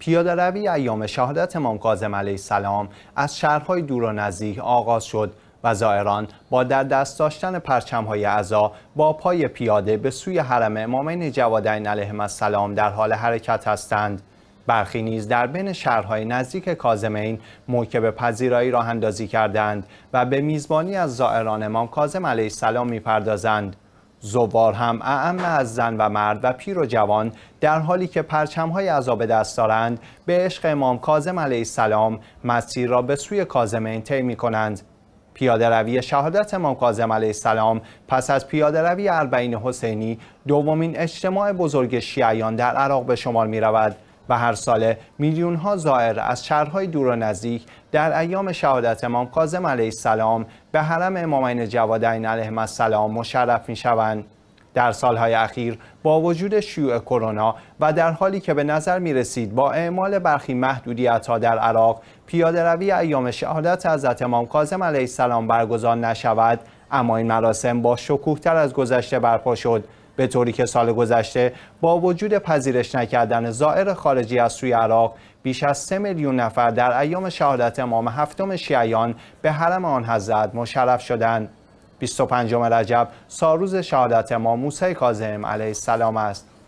پیاده روی ایام شهادت امام کاظم علیه السلام از شهرهای دور و نزدیک آغاز شد و زائران با در دست داشتن پرچمهای عزا با پای پیاده به سوی حرم امامین جوادین علیه السلام در حال حرکت هستند. برخی نیز در بین شهرهای نزدیک کازمین موکب پذیرایی راه اندازی کردند و به میزبانی از زائران امام کاظم علیه السلام میپردازند. زوار هم اعم از زن و مرد و پیر و جوان در حالی که پرچمهای های عذاب دست دارند به عشق امام کازم علیه السلام مسیر را به سوی کاظمین طی می کنند. پیاده روی شهادت امام کازم علیه السلام پس از پیاده روی اربعین حسینی دومین اجتماع بزرگ شیعیان در عراق به شمار می و هر ساله میلیون ها زائر از شهرهای دور و نزدیک در ایام شهادت امام کاظم علیه السلام به حرم امامین جوادین علیه السلام مشرف می شوند. در سالهای اخیر با وجود شیوع کرونا و در حالی که به نظر می رسید با اعمال برخی محدودیت ها در عراق پیاده روی ایام شهادت حضرت امام کاظم علیه السلام برگزار نشود اما این مراسم با شکوه تر از گذشته برپا شد به طوری که سال گذشته با وجود پذیرش نکردن زائر خارجی از سوی عراق بیش از سه میلیون نفر در ایام شهادت امام هفتم شیعیان به حرم آن حضرت مشرف شدند 25 رجب ساروز شهادت امام موسی کاظم علیه السلام است